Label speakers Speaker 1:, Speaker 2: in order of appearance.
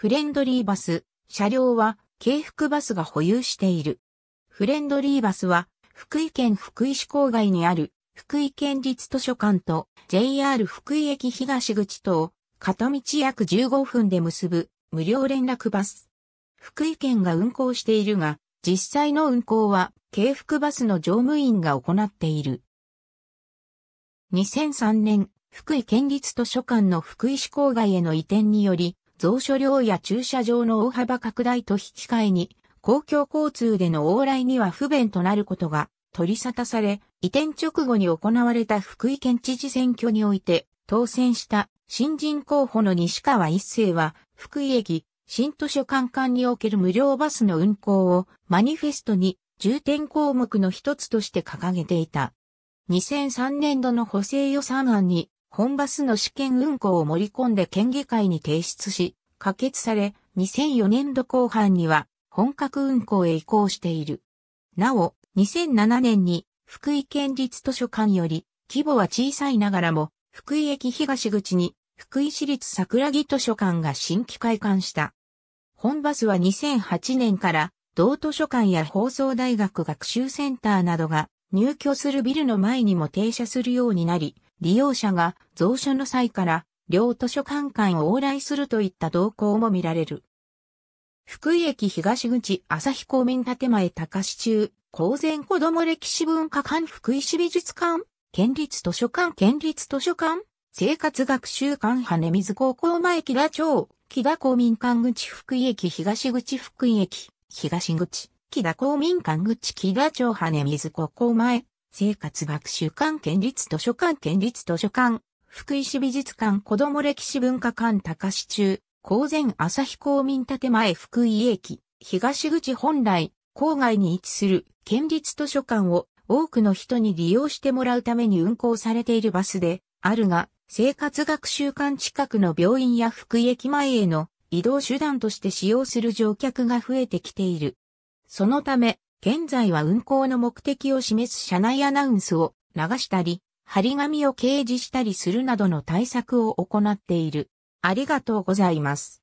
Speaker 1: フレンドリーバス、車両は京福バスが保有している。フレンドリーバスは、福井県福井市郊外にある福井県立図書館と JR 福井駅東口と片道約15分で結ぶ無料連絡バス。福井県が運行しているが、実際の運行は京福バスの乗務員が行っている。2003年、福井県立図書館の福井市郊外への移転により、蔵書量や駐車場の大幅拡大と引き換えに、公共交通での往来には不便となることが取り沙汰され、移転直後に行われた福井県知事選挙において当選した新人候補の西川一世は、福井駅、新図書館館における無料バスの運行をマニフェストに重点項目の一つとして掲げていた。2003年度の補正予算案に本バスの試験運行を盛り込んで県議会に提出し、可決され、2004年度後半には本格運行へ移行している。なお、2007年に福井県立図書館より規模は小さいながらも福井駅東口に福井市立桜木図書館が新規開館した。本バスは2008年から同図書館や放送大学学習センターなどが入居するビルの前にも停車するようになり、利用者が蔵書の際から両図書館間を往来するといった動向も見られる。福井駅東口朝日公民建前高市中、公然子ども歴史文化館福井市美術館、県立図書館県立図書館、生活学習館羽水高校前木田町、木田公民館口福井駅東口福井駅、東口、木田公民館口木田町羽水高校前、生活学習館県立図書館県立図書館、福井市美術館子供歴史文化館高市中、公前朝日公民建前福井駅、東口本来、郊外に位置する県立図書館を多くの人に利用してもらうために運行されているバスで、あるが、生活学習館近くの病院や福井駅前への移動手段として使用する乗客が増えてきている。そのため、現在は運行の目的を示す車内アナウンスを流したり、張り紙を掲示したりするなどの対策を行っている。ありがとうございます。